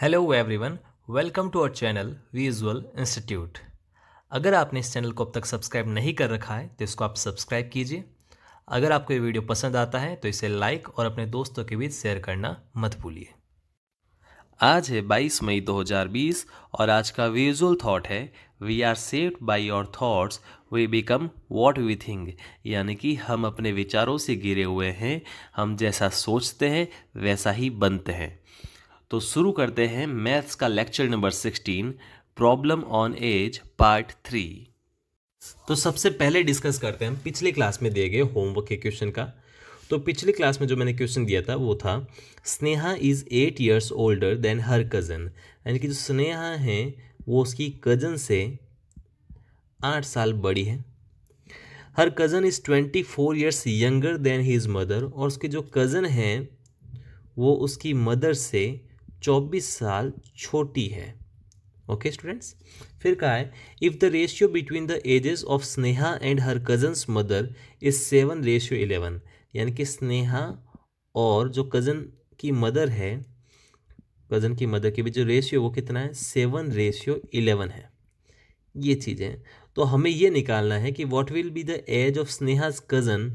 Hello everyone welcome to our channel visual institute अगर आपने इस चैनल को अब तक सब्सक्राइब नहीं कर रखा है तो इसको आप सब्सक्राइब कीजिए अगर आपको ये वीडियो पसंद आता है तो इसे लाइक और अपने दोस्तों के बीच शेयर करना मत भूलिए आज है 22 मई 2020 और आज का विजुअल थॉट है we are saved by your thoughts we become what we think यानी कि हम अपने विचारों से घिरे हुए हैं हम जैसा सोचते हैं वैसा ही बनते हैं तो शुरू करते हैं मैथ्स का lecture number sixteen problem on age part three तो सबसे पहले डिस्कस करते हैं हम पिछले क्लास में दिए गए होमवर्क के क्वेश्चन का तो पिछले क्लास में जो मैंने क्वेश्चन दिया था वो था Sneha is eight years older than her cousin यानी कि जो स्नेहा है वो उसकी कज़न से आठ साल बड़ी है her cousin is twenty four years younger than his mother और उसके जो कज़न हैं वो उसकी मदर से चौबीस साल छोटी है ओके स्टूडेंट्स फिर कहा है if the ratio between the ages of Sneha and her cousin's mother is seven ratio eleven यानी कि स्नेहा और जो कज़न की मदर है कज़न की मदर के बीच जो रेशियो वो कितना है सेवन रेशियो इलेवन है ये चीज़ें तो हमें ये निकालना है कि what will be the age of Sneha's cousin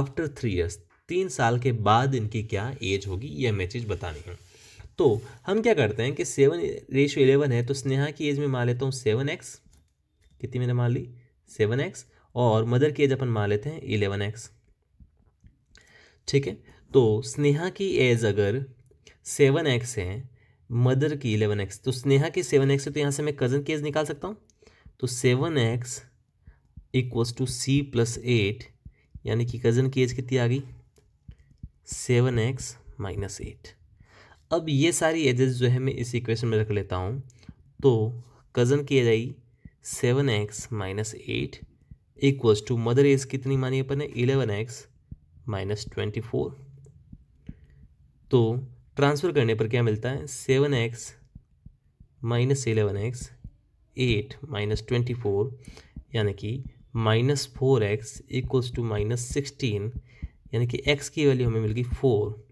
after three years तीन साल के बाद इनकी क्या एज होगी ये हमें चीज़ बतानी है तो हम क्या करते हैं कि सेवन रेशो इलेवन है तो स्नेहा की एज में मान लेता हूँ सेवन एक्स कितनी मैंने मान ली सेवन एक्स और मदर की एज अपन मान लेते हैं इलेवन एक्स ठीक है तो स्नेहा की एज अगर सेवन एक्स है मदर की इलेवन एक्स तो स्नेहा की सेवन एक्स है तो यहाँ से मैं कज़न की एज निकाल सकता हूँ तो seven x equals to C plus eight यानी कि कज़न की एज कितनी आ गई सेवन एक्स माइनस एट अब ये सारी एजेस जो है मैं इस इक्वेशन में रख लेता हूँ तो कज़न की age I seven x minus eight equals to mother age कितनी मानी अपन ने eleven x minus twenty four तो ट्रांसफ़र करने पर क्या मिलता है seven x minus eleven x eight minus twenty four यानी कि minus four x equals to minus sixteen यानी कि एक्स की वैल्यू हमें मिल गई फोर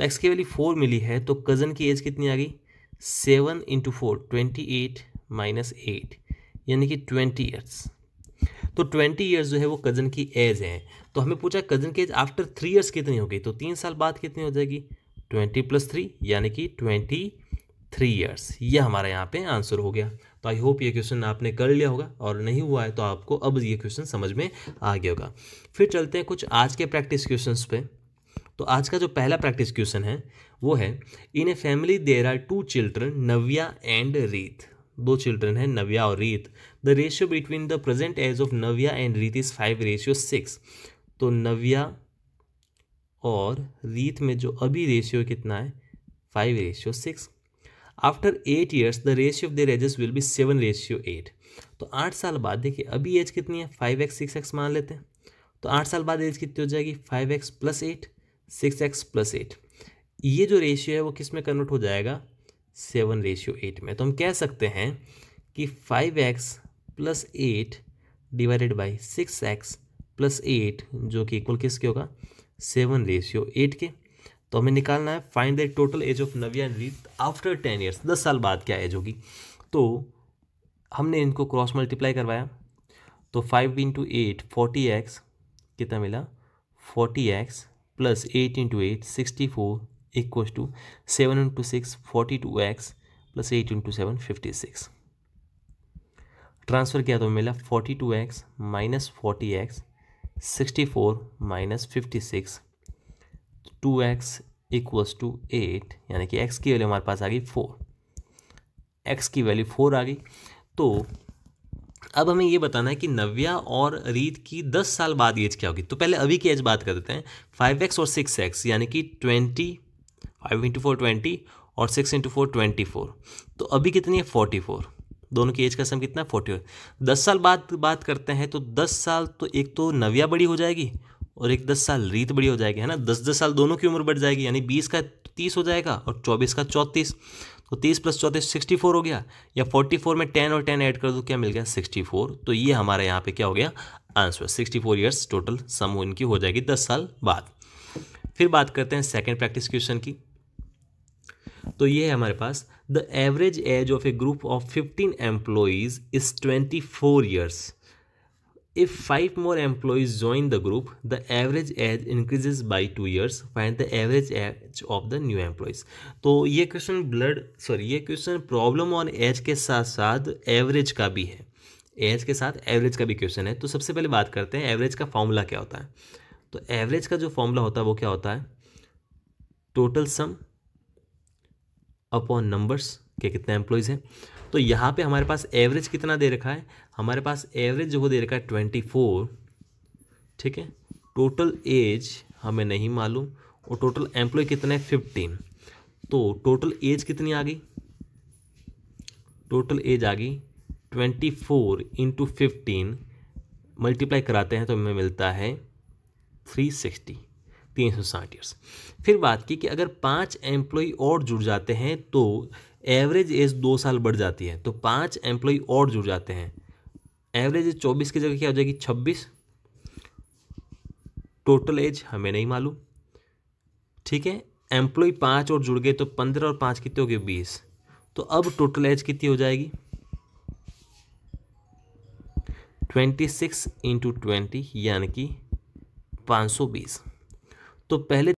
तो एक्स की वैल्यू फोर मिली है तो कज़न की एज कितनी आ गई seven into four twenty eight minus eight यानी कि ट्वेंटी ईयर्स तो ट्वेंटी ईयर्स जो है वो कज़न की एज है तो हमें पूछा कज़न की एज आफ्टर थ्री ईयर्स कितनी होगी तो तीन साल बाद कितनी हो जाएगी ट्वेंटी प्लस थ्री यानी कि ट्वेंटी थ्री ईयर्स ये हमारा यहाँ पे आंसर हो गया तो आई होप ये क्वेश्चन आपने कर लिया होगा और नहीं हुआ है तो आपको अब ये क्वेश्चन समझ में आ गया होगा फिर चलते हैं कुछ आज के प्रैक्टिस क्वेश्चंस पे तो आज का जो पहला प्रैक्टिस क्वेश्चन है वो है in a family there are two children Navya and Reet दो चिल्ड्रन है नव्या और Reet the ratio between the present age of Navya and Reet is five ratio six तो नव्या और रीत में जो अभी रेशियो कितना है five ratio six after eight years the ratio of their ages will be seven ratio eight तो आठ साल बाद देखिए अभी एज कितनी है फाइव एक्स सिक्स एक्स मान लेते हैं तो आठ साल बाद एज कितनी हो जाएगी five x plus eight six x plus eight ये जो रेशियो है वो किस में कन्वर्ट हो जाएगा सेवन रेशियो एट में तो हम कह सकते हैं कि five x plus eight divided by six x plus eight जो कि इक्वल किसके होगा सेवन रेशियो एट के तो हमें निकालना है find the total age of Navya Reet after ten years दस साल बाद क्या एज होगी तो हमने इनको क्रॉस मल्टीप्लाई करवाया तो five into eight forty x कितना मिला forty x plus eight into eight sixty four equals to seven into six forty two x plus eight into seven fifty six transfer किया तो मिला forty two x minus forty x sixty four minus fifty six two x इक्व to eight यानी कि x की value हमारे पास आ गई फोर एक्स की वैल्यू फोर आ गई तो अब हमें ये बताना है कि नव्या और रीत की 10 साल बाद एज क्या होगी तो पहले अभी की एज बात कर देते हैं 5x और 6x यानी कि 20 फाइव इंटू फोर ट्वेंटी और six into four twenty four तो अभी कितनी है फोर्टी फोर दोनों की एज का सम कितना है फोर्टी फोर दस साल बाद बात करते हैं तो दस साल तो एक तो नव्या बड़ी हो जाएगी और एक दस साल रीत बड़ी हो जाएगी है ना दस दस साल दोनों की उम्र बढ़ जाएगी यानी बीस का तीस हो जाएगा और चौबीस का चौंतीस तो तीस प्लस चौंतीस सिक्सटी फोर हो गया या फोर्टी फोर में टेन और टेन ऐड कर दो क्या मिल गया सिक्सटी फोर तो ये हमारा यहाँ पे क्या हो गया answer sixty four years total sum इनकी हो जाएगी दस साल बाद फिर बात करते हैं सेकेंड प्रैक्टिस क्वेश्चन की तो ये है हमारे पास the average age of a group of fifteen employees is twenty four years If 5 more employees join the group, the average age increases by 2 years. Find the average age of the new employees. तो ये question blood sorry ये question problem और age के साथ साथ average का भी है एज के साथ एवरेज का भी क्वेश्चन है तो सबसे पहले बात करते हैं एवरेज का फॉर्मूला क्या होता है तो एवरेज का जो फॉर्मूला होता है वो क्या होता है टोटल सम अपॉन नंबर्स कि कितने एम्प्लॉयज़ हैं तो यहाँ पे हमारे पास एवरेज कितना दे रखा है हमारे पास एवरेज जो वो दे रखा है ट्वेंटी फोर ठीक है टोटल एज हमें नहीं मालूम और टोटल एम्प्लॉय कितने हैं फिफ्टीन तो टोटल एज कितनी आ गई टोटल एज आ गई twenty four into fifteen multiply कराते हैं तो हमें मिलता है थ्री सिक्सटी तीन सौ साठ ईयर्स फिर बात की कि अगर पांच एम्प्लॉय और जुड़ जाते हैं तो एवरेज एज दो साल बढ़ जाती है तो पाँच एम्प्लॉय और जुड़ जाते हैं एवरेज एज चौबीस की जगह क्या हो जाएगी छब्बीस टोटल एज हमें नहीं मालूम ठीक है एम्प्लॉय पाँच और जुड़ गए तो पंद्रह और पाँच कितने हो गए बीस तो अब टोटल एज कितनी हो जाएगी ट्वेंटी सिक्स इंटू ट्वेंटी यानी कि पाँच सौ बीस तो पहले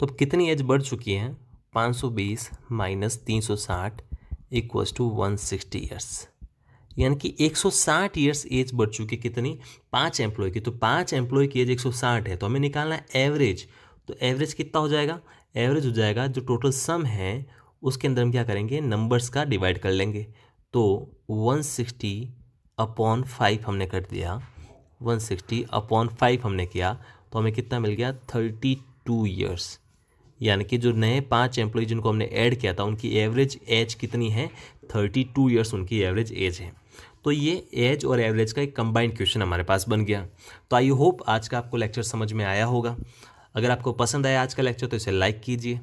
तो कितनी एज बढ़ चुकी है पाँच सौ बीस माइनस तीन सौ साठ equals to one sixty years यानी कि 160 ईयर्स एज बढ़ चुकी कितनी पांच एम्प्लॉय की तो पांच एम्प्लॉय की एज 160 है तो हमें निकालना है एवरेज तो एवरेज कितना हो जाएगा एवरेज हो जाएगा जो टोटल सम है उसके अंदर हम क्या करेंगे नंबर्स का डिवाइड कर लेंगे तो 160 अपॉन फाइव हमने कर दिया 160 अपॉन फाइव हमने किया तो हमें कितना मिल गया टू ईयर्स यानी कि जो नए पांच एम्प्लॉय जिनको हमने ऐड किया था उनकी एवरेज एज कितनी है थर्टी टू ईयर्स उनकी एवरेज एज है तो ये एज और एवरेज का एक कंबाइंड क्वेश्चन हमारे पास बन गया तो आई होप आज का आपको लेक्चर समझ में आया होगा अगर आपको पसंद आया आज का लेक्चर तो इसे लाइक कीजिए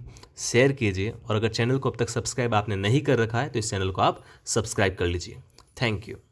शेयर कीजिए और अगर चैनल को अब तक सब्सक्राइब आपने नहीं कर रखा है तो इस चैनल को आप सब्सक्राइब कर लीजिए थैंक यू